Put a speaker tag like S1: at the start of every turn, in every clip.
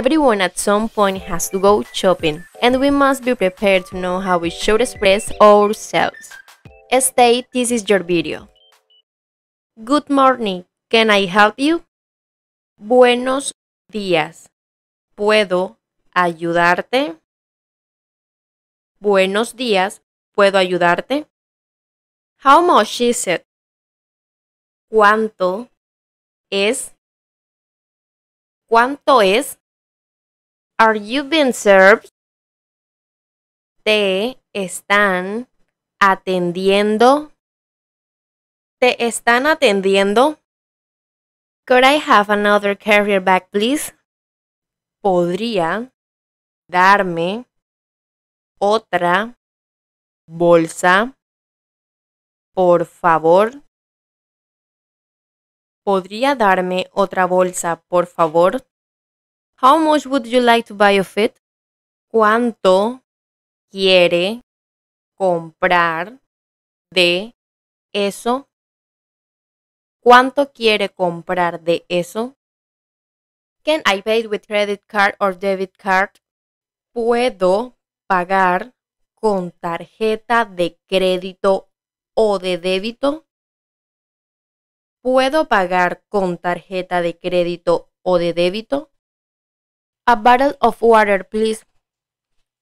S1: Everyone at some point has to go shopping, and we must be prepared to know how we should express ourselves. Today, this is your video.
S2: Good morning, can I help you? Buenos días, ¿puedo ayudarte? Buenos días, ¿puedo ayudarte? How much is it? ¿Cuánto es? ¿Cuánto es? Are you being served? Te están atendiendo. Te están atendiendo. Could I have another carrier bag, please? Podría darme otra bolsa, por favor. ¿Podría darme otra bolsa, por favor? How much would you like to buy of it? ¿Cuánto quiere comprar de eso? ¿Cuánto quiere comprar de eso? Can I pay with
S1: credit card or debit card? Puedo pagar con tarjeta de crédito o de débito. Puedo pagar con tarjeta de crédito o de débito. A bottle of water, please.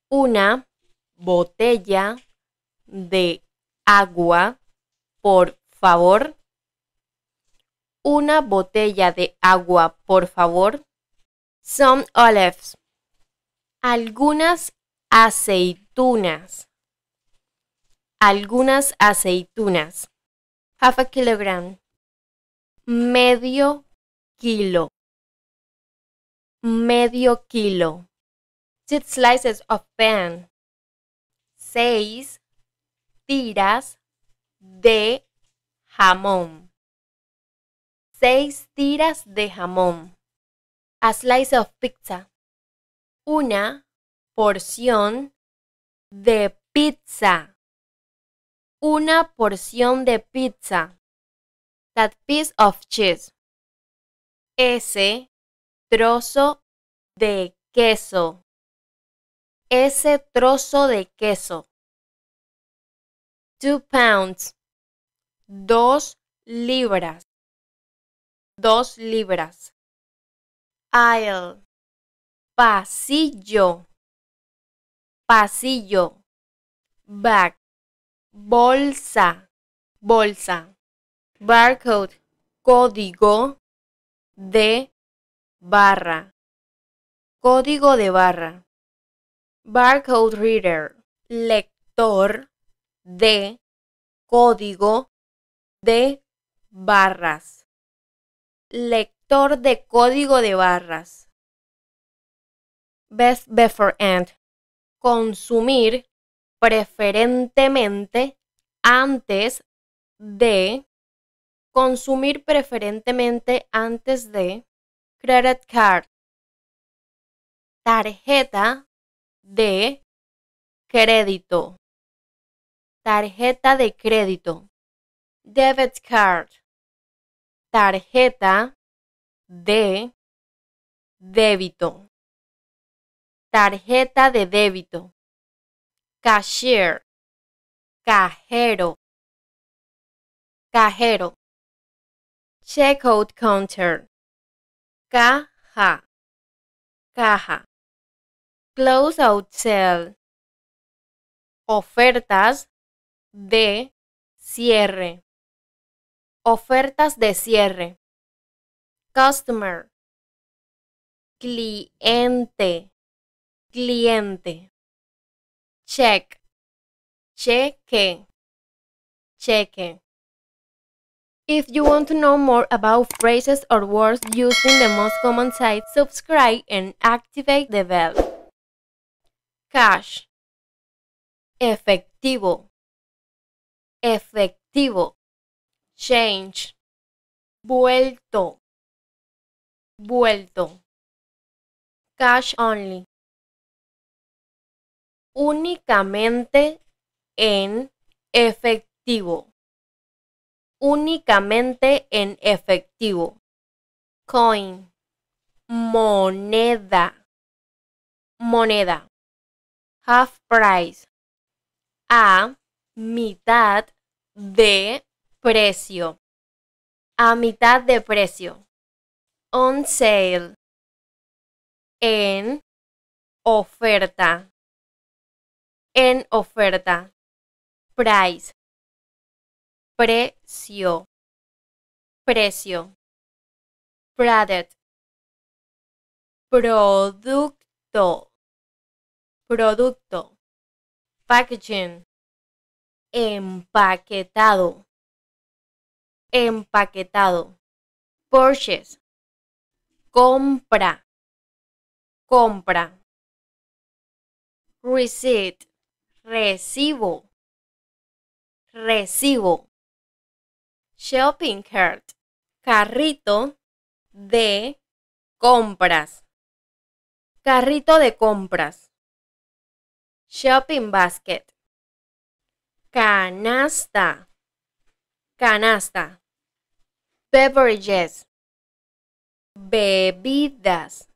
S1: Una botella de agua, por favor. Una botella de agua, por favor. Some olives. Algunas aceitunas.
S2: Algunas aceitunas. Half a kilogram. Medio kilo medio kilo. Six slices of pan.
S1: Seis tiras de jamón.
S2: Seis tiras de jamón. A slice of pizza. Una porción de pizza. Una porción de pizza. That piece of cheese. ese trozo de queso. Ese trozo de queso. Two pounds. Dos libras. Dos libras. Aisle. Pasillo. Pasillo. Bag. Bolsa. Bolsa. Barcode. Código de barra, código de barra, barcode reader,
S1: lector de código de
S2: barras, lector de código de barras. Best before end, consumir preferentemente antes de consumir preferentemente antes de credit card, tarjeta de crédito, tarjeta de crédito, debit card, tarjeta de débito, tarjeta de débito, cashier, cajero, cajero, checkout counter, caja, caja. Close out sale, ofertas de cierre, ofertas de cierre. Customer, cliente, cliente. Check, cheque, cheque. If you want
S1: to know more about phrases or words used in the most common site, subscribe and
S2: activate the bell. Cash Efectivo Efectivo Change Vuelto Vuelto Cash only Únicamente en efectivo únicamente en efectivo. Coin. Moneda. Moneda. Half price. A mitad de precio. A mitad de precio. On sale. En oferta. En oferta. Price precio, precio, product, producto, producto, packaging, empaquetado, empaquetado, purchase, compra, compra, receipt, recibo, recibo shopping cart, carrito de compras, carrito de compras, shopping basket,
S1: canasta, canasta, beverages, bebidas,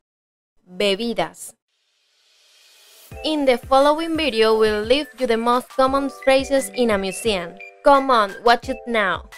S1: bebidas. In the following video, we'll leave you the most common phrases in a museum. Come on, watch it now.